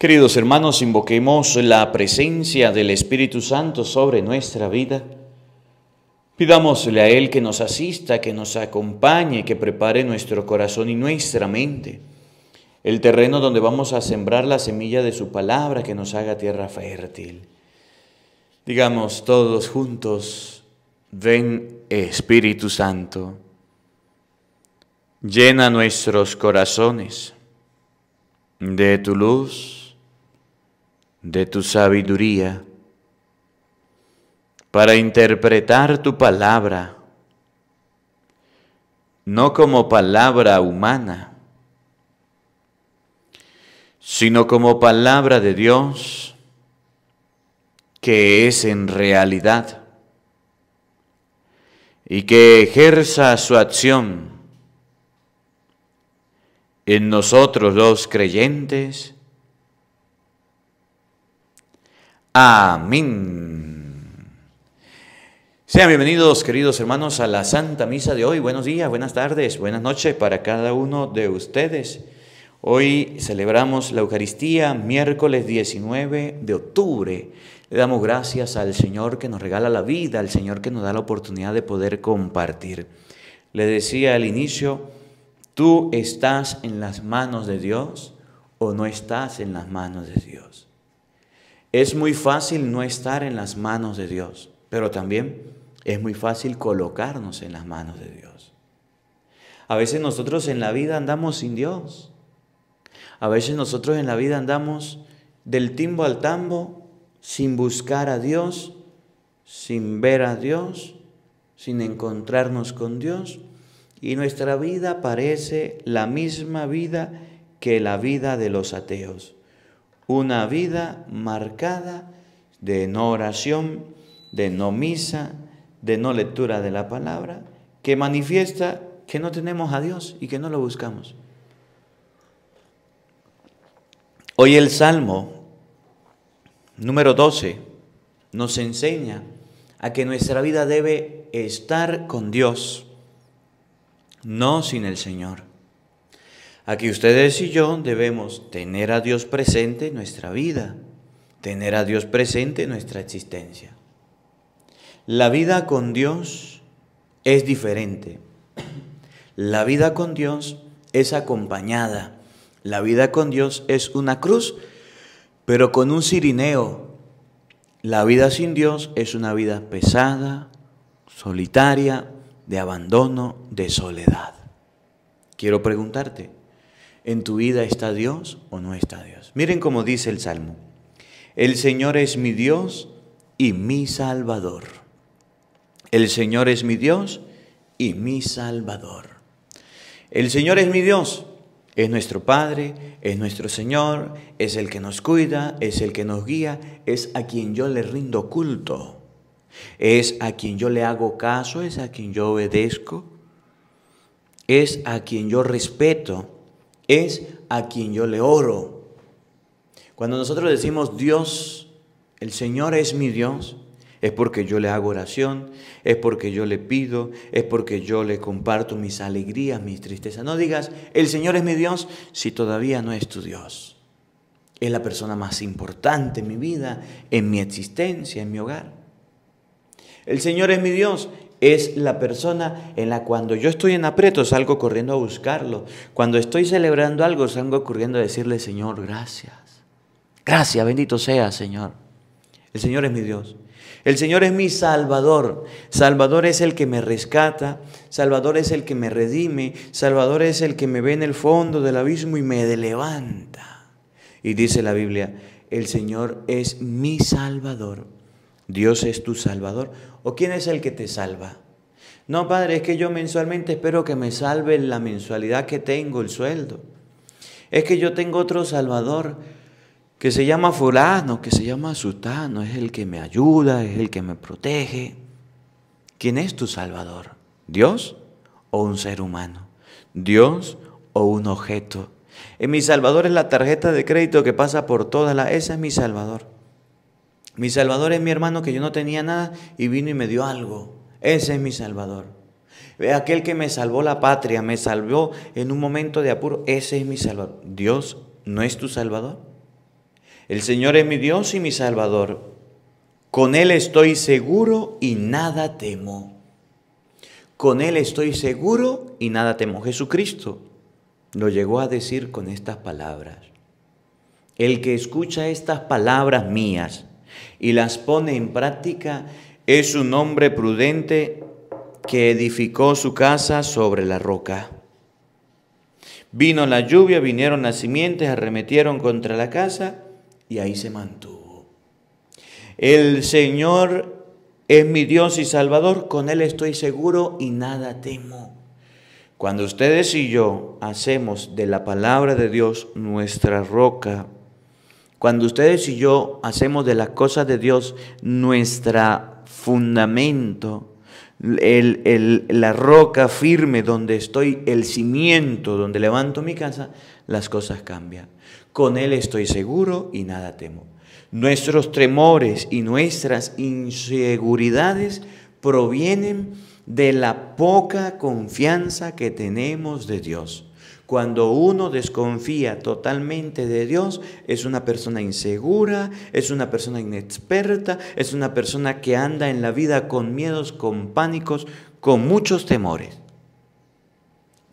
Queridos hermanos, invoquemos la presencia del Espíritu Santo sobre nuestra vida. Pidámosle a Él que nos asista, que nos acompañe, que prepare nuestro corazón y nuestra mente, el terreno donde vamos a sembrar la semilla de su palabra que nos haga tierra fértil. Digamos todos juntos, ven Espíritu Santo, llena nuestros corazones de tu luz de tu sabiduría para interpretar tu palabra, no como palabra humana, sino como palabra de Dios, que es en realidad, y que ejerza su acción en nosotros los creyentes, Amén. Sean bienvenidos, queridos hermanos, a la Santa Misa de hoy. Buenos días, buenas tardes, buenas noches para cada uno de ustedes. Hoy celebramos la Eucaristía, miércoles 19 de octubre. Le damos gracias al Señor que nos regala la vida, al Señor que nos da la oportunidad de poder compartir. Le decía al inicio, tú estás en las manos de Dios o no estás en las manos de Dios. Es muy fácil no estar en las manos de Dios, pero también es muy fácil colocarnos en las manos de Dios. A veces nosotros en la vida andamos sin Dios. A veces nosotros en la vida andamos del timbo al tambo sin buscar a Dios, sin ver a Dios, sin encontrarnos con Dios. Y nuestra vida parece la misma vida que la vida de los ateos una vida marcada de no oración, de no misa, de no lectura de la palabra, que manifiesta que no tenemos a Dios y que no lo buscamos. Hoy el Salmo número 12 nos enseña a que nuestra vida debe estar con Dios, no sin el Señor. Aquí ustedes y yo debemos tener a Dios presente en nuestra vida, tener a Dios presente en nuestra existencia. La vida con Dios es diferente. La vida con Dios es acompañada. La vida con Dios es una cruz, pero con un cirineo. La vida sin Dios es una vida pesada, solitaria, de abandono, de soledad. Quiero preguntarte, ¿En tu vida está Dios o no está Dios? Miren cómo dice el Salmo. El Señor es mi Dios y mi Salvador. El Señor es mi Dios y mi Salvador. El Señor es mi Dios, es nuestro Padre, es nuestro Señor, es el que nos cuida, es el que nos guía, es a quien yo le rindo culto, es a quien yo le hago caso, es a quien yo obedezco, es a quien yo respeto es a quien yo le oro. Cuando nosotros decimos Dios, el Señor es mi Dios, es porque yo le hago oración, es porque yo le pido, es porque yo le comparto mis alegrías, mis tristezas. No digas, el Señor es mi Dios si todavía no es tu Dios. Es la persona más importante en mi vida, en mi existencia, en mi hogar. El Señor es mi Dios es la persona en la cuando yo estoy en aprieto salgo corriendo a buscarlo. Cuando estoy celebrando algo salgo corriendo a decirle, Señor, gracias. Gracias, bendito sea, Señor. El Señor es mi Dios. El Señor es mi Salvador. Salvador es el que me rescata. Salvador es el que me redime. Salvador es el que me ve en el fondo del abismo y me levanta. Y dice la Biblia, el Señor es mi Salvador. Dios es tu Salvador. ¿O quién es el que te salva? No, Padre, es que yo mensualmente espero que me salve la mensualidad que tengo, el sueldo. Es que yo tengo otro Salvador que se llama fulano, que se llama sutano, es el que me ayuda, es el que me protege. ¿Quién es tu Salvador? ¿Dios o un ser humano? ¿Dios o un objeto? mi Salvador es la tarjeta de crédito que pasa por todas las... Ese es mi Salvador. Mi Salvador es mi hermano que yo no tenía nada y vino y me dio algo. Ese es mi Salvador. Aquel que me salvó la patria, me salvó en un momento de apuro, ese es mi Salvador. Dios no es tu Salvador. El Señor es mi Dios y mi Salvador. Con Él estoy seguro y nada temo. Con Él estoy seguro y nada temo. Jesucristo lo llegó a decir con estas palabras. El que escucha estas palabras mías y las pone en práctica, es un hombre prudente que edificó su casa sobre la roca. Vino la lluvia, vinieron las simientes, arremetieron contra la casa y ahí se mantuvo. El Señor es mi Dios y Salvador, con Él estoy seguro y nada temo. Cuando ustedes y yo hacemos de la palabra de Dios nuestra roca cuando ustedes y yo hacemos de las cosas de Dios nuestro fundamento, el, la roca firme donde estoy, el cimiento donde levanto mi casa, las cosas cambian. Con Él estoy seguro y nada temo. Nuestros temores y nuestras inseguridades provienen de la poca confianza que tenemos de Dios. Cuando uno desconfía totalmente de Dios, es una persona insegura, es una persona inexperta, es una persona que anda en la vida con miedos, con pánicos, con muchos temores.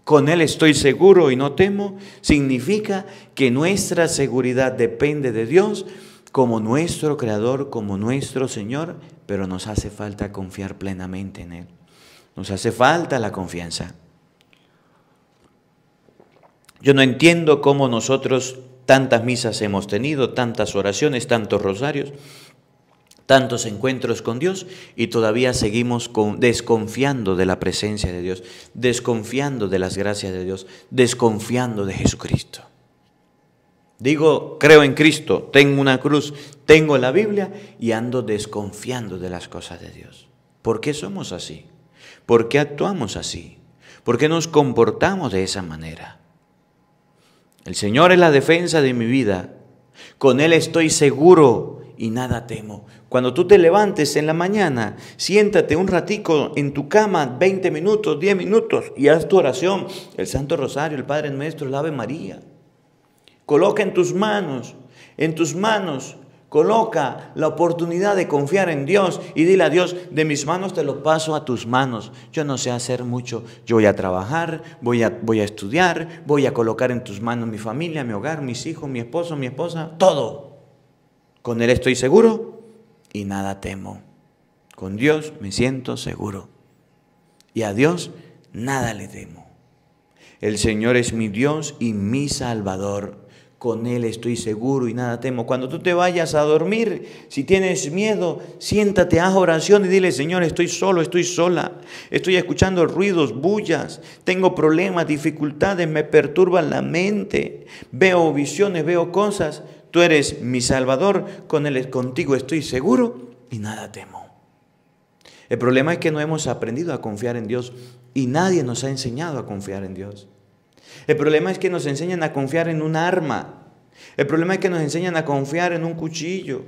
Con Él estoy seguro y no temo, significa que nuestra seguridad depende de Dios como nuestro Creador, como nuestro Señor, pero nos hace falta confiar plenamente en Él. Nos hace falta la confianza. Yo no entiendo cómo nosotros tantas misas hemos tenido, tantas oraciones, tantos rosarios, tantos encuentros con Dios y todavía seguimos desconfiando de la presencia de Dios, desconfiando de las gracias de Dios, desconfiando de Jesucristo. Digo, creo en Cristo, tengo una cruz, tengo la Biblia y ando desconfiando de las cosas de Dios. ¿Por qué somos así? ¿Por qué actuamos así? ¿Por qué nos comportamos de esa manera? El Señor es la defensa de mi vida. Con Él estoy seguro y nada temo. Cuando tú te levantes en la mañana, siéntate un ratico en tu cama, 20 minutos, 10 minutos, y haz tu oración. El Santo Rosario, el Padre Nuestro, el Ave María. Coloca en tus manos, en tus manos Coloca la oportunidad de confiar en Dios y dile a Dios, de mis manos te lo paso a tus manos. Yo no sé hacer mucho. Yo voy a trabajar, voy a, voy a estudiar, voy a colocar en tus manos mi familia, mi hogar, mis hijos, mi esposo, mi esposa, todo. Con Él estoy seguro y nada temo. Con Dios me siento seguro. Y a Dios nada le temo. El Señor es mi Dios y mi Salvador con Él estoy seguro y nada temo. Cuando tú te vayas a dormir, si tienes miedo, siéntate, haz oración y dile, Señor, estoy solo, estoy sola, estoy escuchando ruidos, bullas, tengo problemas, dificultades, me perturban la mente, veo visiones, veo cosas. Tú eres mi Salvador, con él, contigo estoy seguro y nada temo. El problema es que no hemos aprendido a confiar en Dios y nadie nos ha enseñado a confiar en Dios. El problema es que nos enseñan a confiar en un arma. El problema es que nos enseñan a confiar en un cuchillo.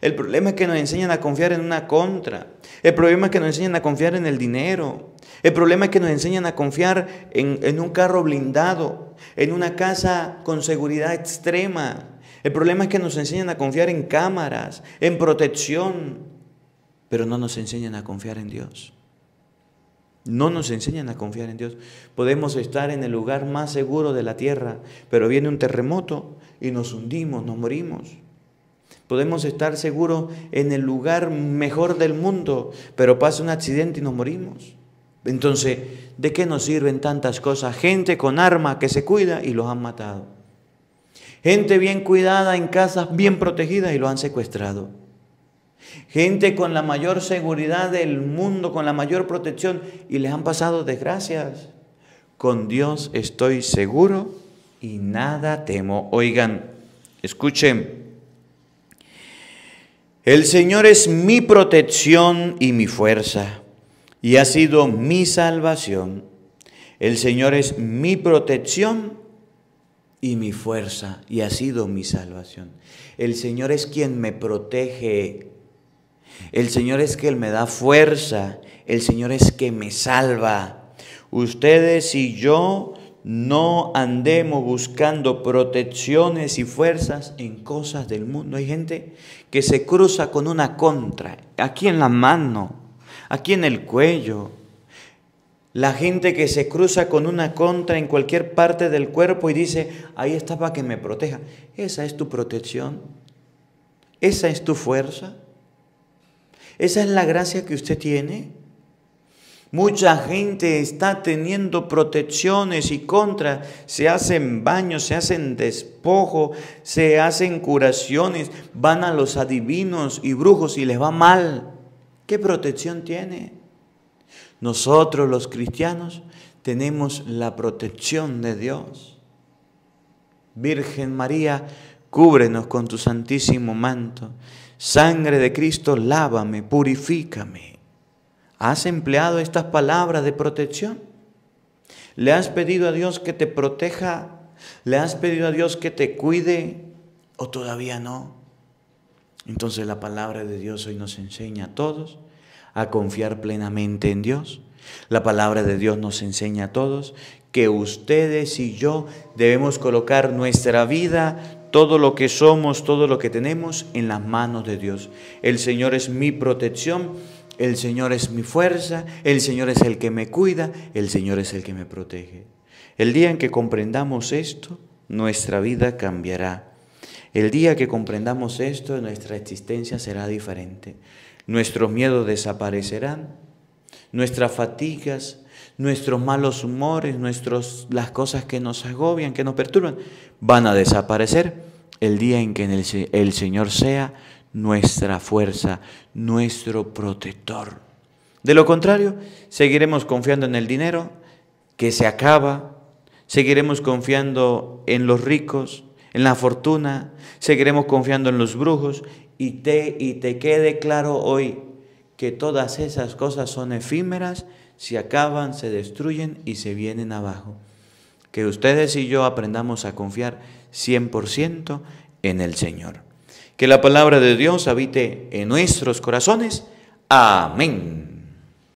El problema es que nos enseñan a confiar en una contra. El problema es que nos enseñan a confiar en el dinero. El problema es que nos enseñan a confiar en, un carro blindado, en una casa con seguridad extrema. El problema es que nos enseñan a confiar en cámaras, en protección, pero no nos enseñan a confiar en Dios. No nos enseñan a confiar en Dios. Podemos estar en el lugar más seguro de la tierra, pero viene un terremoto y nos hundimos, nos morimos. Podemos estar seguros en el lugar mejor del mundo, pero pasa un accidente y nos morimos. Entonces, ¿de qué nos sirven tantas cosas? Gente con armas que se cuida y los han matado. Gente bien cuidada en casas bien protegidas y lo han secuestrado. Gente con la mayor seguridad del mundo, con la mayor protección, y les han pasado desgracias. Con Dios estoy seguro y nada temo. Oigan, escuchen. El Señor es mi protección y mi fuerza, y ha sido mi salvación. El Señor es mi protección y mi fuerza, y ha sido mi salvación. El Señor es quien me protege el Señor es que me da fuerza. El Señor es que me salva. Ustedes y yo no andemos buscando protecciones y fuerzas en cosas del mundo. Hay gente que se cruza con una contra, aquí en la mano, aquí en el cuello. La gente que se cruza con una contra en cualquier parte del cuerpo y dice, ahí está para que me proteja. Esa es tu protección. Esa es tu fuerza. Esa es la gracia que usted tiene. Mucha gente está teniendo protecciones y contra, se hacen baños, se hacen despojos, se hacen curaciones, van a los adivinos y brujos y les va mal. ¿Qué protección tiene? Nosotros los cristianos tenemos la protección de Dios. Virgen María, cúbrenos con tu santísimo manto Sangre de Cristo, lávame, purifícame. ¿Has empleado estas palabras de protección? ¿Le has pedido a Dios que te proteja? ¿Le has pedido a Dios que te cuide? ¿O todavía no? Entonces la palabra de Dios hoy nos enseña a todos a confiar plenamente en Dios. La palabra de Dios nos enseña a todos que ustedes y yo debemos colocar nuestra vida, todo lo que somos, todo lo que tenemos en las manos de Dios. El Señor es mi protección, el Señor es mi fuerza, el Señor es el que me cuida, el Señor es el que me protege. El día en que comprendamos esto, nuestra vida cambiará. El día que comprendamos esto, nuestra existencia será diferente. Nuestros miedos desaparecerán, nuestras fatigas, nuestros malos humores, nuestros, las cosas que nos agobian, que nos perturban, van a desaparecer el día en que el, Señor sea nuestra fuerza, nuestro protector. De lo contrario, seguiremos confiando en el dinero que se acaba, seguiremos confiando en los ricos, en la fortuna, seguiremos confiando en los brujos y te, y te quede claro hoy que todas esas cosas son efímeras se acaban, se destruyen y se vienen abajo. Que ustedes y yo aprendamos a confiar 100% en el Señor. Que la palabra de Dios habite en nuestros corazones. Amén.